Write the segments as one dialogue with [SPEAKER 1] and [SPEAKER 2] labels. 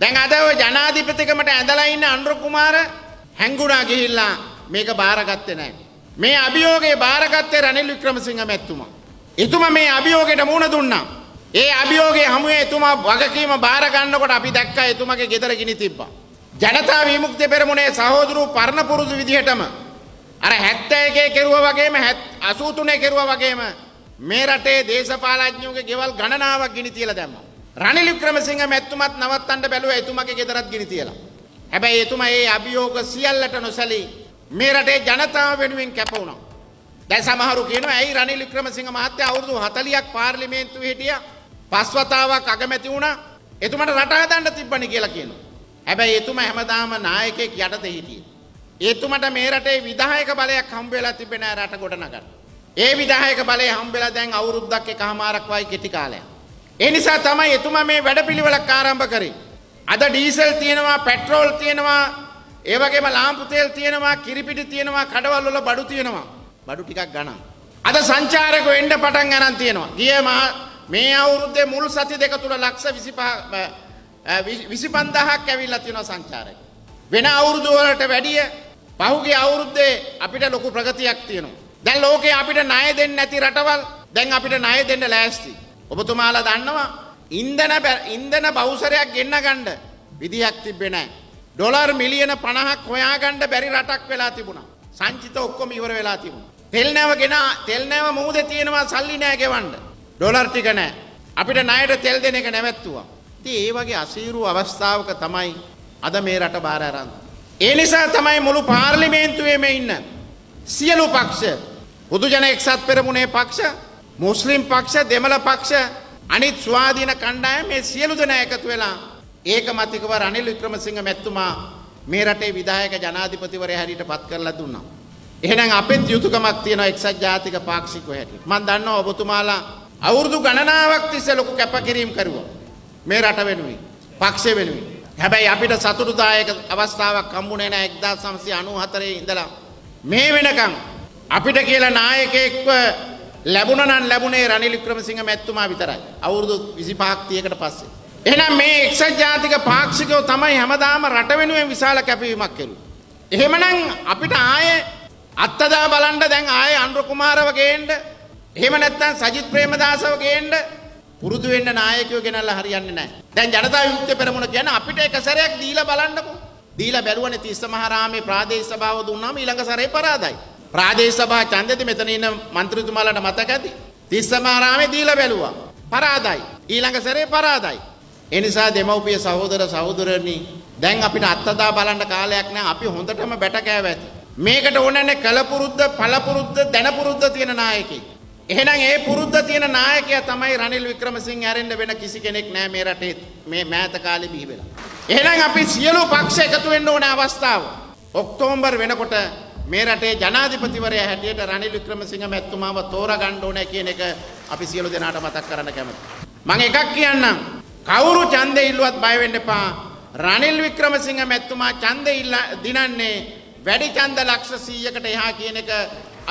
[SPEAKER 1] දැන් අද ඔය ජනාධිපතිකමට ඇඳලා ඉන්න අනුර කුමාර හැංගුණා ගිහිල්ලා මේක බාරගත්තේ නැහැ. මේ අභියෝගේ බාරගත්තේ රනිල් වික්‍රමසිංහ මැතිතුමා. එතුමා මේ අභියෝගයට මුහුණ දුන්නා. ඒ අභියෝගේ හමුවේ එතුමා වගකීම බාර ගන්නකොට අපි දැක්කා එතුමගේ ගෙදර ගිනි තිබ්බා. ජනතා විමුක්ති පෙරමුණේ සහෝදරු පරණ පුරුදු විදිහටම අර 71 කෙරුවා වගේම 83 කෙරුවා වගේම මේ රටේ දේශපාලඥයෝගේ ගෙවල් ගණනාවක් ගිනි තියලා දැම්මා. රනිලි ක්‍රමසිංහ මැත්තුමත් නවත්තන්න බැලුව එතුමගේ ගෙදරත් ගිනි තියලා. හැබැයි එතුමා ඒ අභියෝග සියල්ලට නොසැලී මේ රටේ ජනතාව වෙනුවෙන් කැප වුණා. දැන් සමහරු කියනවා ඇයි රනිල් වික්‍රමසිංහ මහත්තයා අවුරුදු 40ක් පාර්ලිමේන්තුවේ හිටියා. පස්වතාවක් අගමැති වුණා. එතුමට රට හදන්න තිබ්බනේ කියලා කියනවා. හැබැයි එතුමා හැමදාම නායකයෙක් යටතේ හිටියේ. එතුමට මේ රටේ විධායක බලයක් හම්බ වෙලා තිබෙන්නේ නැහැ රට ගොඩනගන්න. ඒ විධායක බලය හම්බ වෙලා දැන් අවුරුද්දක් එකමාරක් වයි කෙටි කාලයක්. ඒ නිසා තමයි එතුමා මේ වැඩපිළිවෙලක් ආරම්භ කරේ. අද ඩීසල් තියෙනවා, පෙට්‍රෝල් තියෙනවා, ඒ වගේම ලාම්පු තෙල් තියෙනවා, කිරිපිටි තියෙනවා, කඩවල් වල බඩු තියෙනවා. බඩු ටිකක් ගණන්. අද සංචාරක වෙන්න පටන් ගණන් තියෙනවා. ගිය මේ අවුරුද්දේ මුල් සති දෙක තුල ලක්ෂ 25 25000ක් ඇවිල්ලා තියෙනවා සංචාරක. වෙන අවුරුදු වලට වැඩිය පහුගිය අවුරුද්දේ අපිට ලොකු ප්‍රගතියක් තියෙනවා. දැන් ලෝකේ අපිට ණය දෙන්නේ නැති රටවල් දැන් අපිට ණය දෙන්න ලෑස්තියි. ඔබතුමාලා දන්නවා ඉන්දන ඉන්දන බෞසරයක් ගෙන්න්න ගණ්ඩ විදිහක් තිබෙනෑ. ඩොලර් මිලියන පණහක් හොයාගණ්ඩ බැරි රටක් වෙලා තිබුණා සංචිත ඔක්කොම ඉවර වෙලා තිබුණ. තෙල්නෑව ගෙන තෙල්නෑව මුහද තියෙනවා සල්ලි නෑගෙවන්ඩ. ඩොලර් ටිකනෑ අපිට නයට තෙල් දෙන එක නැවැත්තුවා. ති ඒ වගේ අසීරු අවස්ථාවක තමයි අද මේ රට භාරරන්න. ඒ නිසා තමයි මුළු පාර්ලිමේන්තුවේම ඉන්න. සියලු පක්ෂ බුදුජන එක්සත් පෙරමුණේ පක්ෂ මුස්ලිම් පක්ෂ දෙමළ පක්ෂ අනිත් ස්වාධීන කණ්ඩායම මේ සියලු දෙනා එකතු වෙලා ඒකමතිකව රනිල් වික්‍රමසිංහ මැතිතුමා මේ රටේ විධායක ජනාධිපතිවරයා හැටියට පත් කරලා දුන්නා. එහෙනම් අපෙත් යුතුයකමක් තියෙනවා එක්සත් ජාතික පාක්ෂිකව හැටියට. මම දන්නවා ඔබතුමාලා අවුරුදු ගණනාවක් තිස්සේ ලොකු කැපකිරීම් කරුවා. මේ රට වෙනුවෙන්, පක්ෂය වෙනුවෙන්. හැබැයි අපිට සතුටුදායක අවස්ථාවක් හම්බුනේ නැහැ 1994 ඉඳලා. මේ වෙනකන් අපිට කියලා නායකයෙක්ව ලැබුණ නම් ලැබුණේ රනිල් වික්‍රමසිංහ මැතිතුමා විතරයි. අවුරුදු 25ක් 30කට පස්සේ. එහෙනම් මේ එක්සත් ජාතික පාක්ෂිකයෝ තමයි හැමදාම රට වෙනුවෙන් විශාල කැපවීමක් කළේ. එහෙමනම් අපිට ආයේ අත්තදා බලන්න දැන් ආයේ අනුර කුමාරව ගේන්න. එහෙම නැත්නම් සජිත් ප්‍රේමදාසව ගේන්න. පුරුදු වෙන්න නායකයෝ ගෙනල්ලා හරියන්නේ නැහැ. දැන් ජනතා විමුක්ති පෙරමුණ කියන්නේ අපිට එක සැරයක් දීලා බලන්නකෝ. දීලා බැලුවනේ තිස්ස මහරාමේ ප්‍රාදේශ සභාව දුන්නාම ඊළඟ සැරේ පරාදයි. ප්‍රාදේශ සභා ඡන්දෙදි මෙතන ඉන්න മന്ത്രിතුමාලට මතක ඇති. තිස්සමාරාමේ දීලා බැලුවා. පරාදයි. ඊළඟ සැරේ පරාදයි. ඒ නිසා දෙමව්පිය සහෝදර සහෝදරනි දැන් අපිට අත්තදා බලන්න කාලයක් නැහැ. අපි හොඳටම බැට කෑව ඇති. මේකට ඕනනේ කලපුරුද්ද, පළපුරුද්ද, දැනපුරුද්ද තියෙන නායකයෙක්. එහෙනම් ඒ පුරුද්ද තියෙන නායකයා තමයි රනිල් වික්‍රමසිංහ ඇරෙන්න වෙන කිසි කෙනෙක් නෑ මේ රටේ මේ මෑත කාලේ බිහි වෙලා. එහෙනම් අපි සියලු පක්ෂ එකතු වෙන්න ඕන අවස්ථාව. ඔක්තෝබර් වෙනකොට මේ රටේ ජනාධිපතිවරයා හැටියට රනිල් වික්‍රමසිංහ මැතිතුමාව තෝරගන්න ඕනේ කියන එක අපි සියලු දෙනාට මතක් කරන්න කැමතියි. මම එකක් කියන්නම්. කවුරු ඡන්දේ ඉල්ලුවත් බය වෙන්න එපා. රනිල් වික්‍රමසිංහ මැතිතුමා ඡන්දේ ඉල්ල දිනන්නේ වැඩි ඡන්ද ලක්ෂ 100කට එහා කියන එක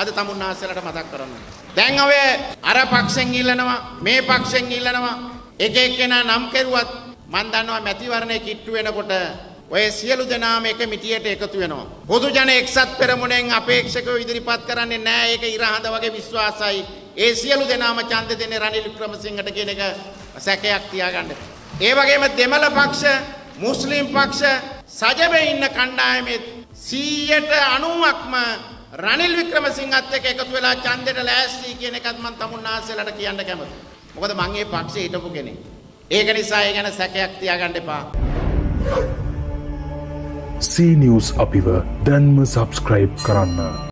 [SPEAKER 1] අද තමුන්නාසලට මතක් කරන්න. දැන් ඔය අර පක්ෂෙන් ඉල්ලනවා මේ පක්ෂෙන් ඉල්ලනවා එක එක්කෙනා නම් කෙරුවත් මන් දන්නවා මැතිවරණය කිට්ටු වෙනකොට ඔය සියලු දෙනාම එක මිටියට එකතු වෙනවා. පොදු ජන එක්සත් පෙරමුණෙන් අපේක්ෂකව ඉදිරිපත් කරන්නේ නෑ ඒක ඉරහඳ වගේ විශ්වාසයි. ඒ සියලු දෙනාම ඡන්ද දෙන්නේ රනිල් වික්‍රමසිංහට කියන එක සැකයක් තියාගන්න. ඒ වගේම දෙමළ පක්ෂ, මුස්ලිම් පක්ෂ සජබේ ඉන්න කණ්ඩායමේ 100%ක්ම රනිල් වික්‍රමසිංහත් එක්ක එකතු වෙලා ඡන්දෙට ලෑස්ති කියන එකත් මම තමුන්නාසෙලට කියන්න කැමතියි. මොකද මං මේ පක්ෂේ හිටපු කෙනෙක්. ඒක නිසා ඒ ගැන සැකයක් තියාගන්න එපා. සීනිියස් අපිව දැන්ම සබස්ක්‍රයිබ් කරන්න.